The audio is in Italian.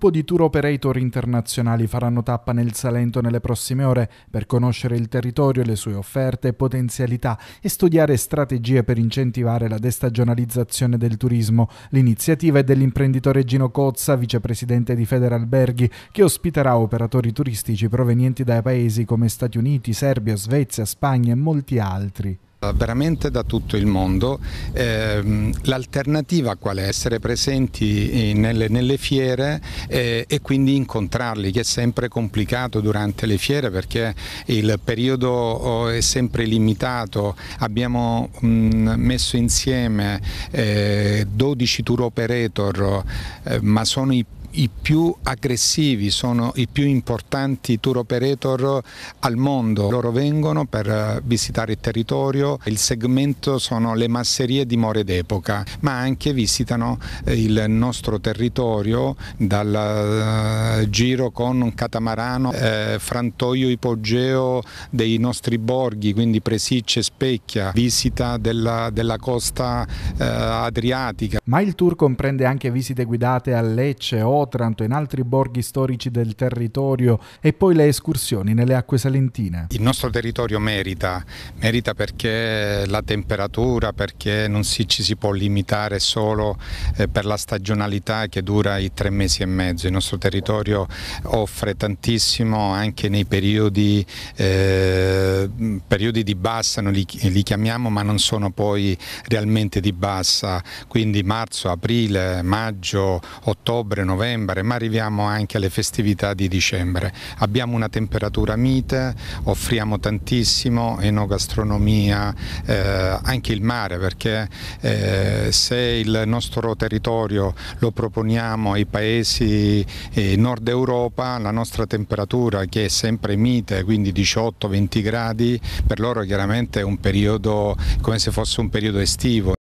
gruppo di tour operator internazionali faranno tappa nel Salento nelle prossime ore per conoscere il territorio, le sue offerte e potenzialità e studiare strategie per incentivare la destagionalizzazione del turismo. L'iniziativa è dell'imprenditore Gino Cozza, vicepresidente di Federalberghi, che ospiterà operatori turistici provenienti da paesi come Stati Uniti, Serbia, Svezia, Spagna e molti altri. Veramente da tutto il mondo. Eh, L'alternativa qual è? Essere presenti eh, nelle, nelle fiere eh, e quindi incontrarli, che è sempre complicato durante le fiere perché il periodo oh, è sempre limitato. Abbiamo mh, mm, messo insieme eh, 12 tour operator, eh, ma sono i i più aggressivi, sono i più importanti tour operator al mondo. Loro vengono per visitare il territorio, il segmento sono le masserie di more d'epoca, ma anche visitano eh, il nostro territorio dal eh, giro con un catamarano, eh, frantoio ipogeo dei nostri borghi, quindi Presicce, Specchia, visita della, della costa eh, adriatica. Ma il tour comprende anche visite guidate a Lecce, o Otranto e in altri borghi storici del territorio e poi le escursioni nelle acque salentine. Il nostro territorio merita, merita perché la temperatura, perché non si, ci si può limitare solo eh, per la stagionalità che dura i tre mesi e mezzo. Il nostro territorio offre tantissimo anche nei periodi, eh, periodi di bassa, noi li, li chiamiamo ma non sono poi realmente di bassa, quindi marzo, aprile, maggio, ottobre, novembre novembre ma arriviamo anche alle festività di dicembre. Abbiamo una temperatura mite, offriamo tantissimo, enogastronomia, eh, anche il mare perché eh, se il nostro territorio lo proponiamo ai paesi eh, nord Europa la nostra temperatura che è sempre mite, quindi 18-20 gradi, per loro chiaramente è un periodo come se fosse un periodo estivo.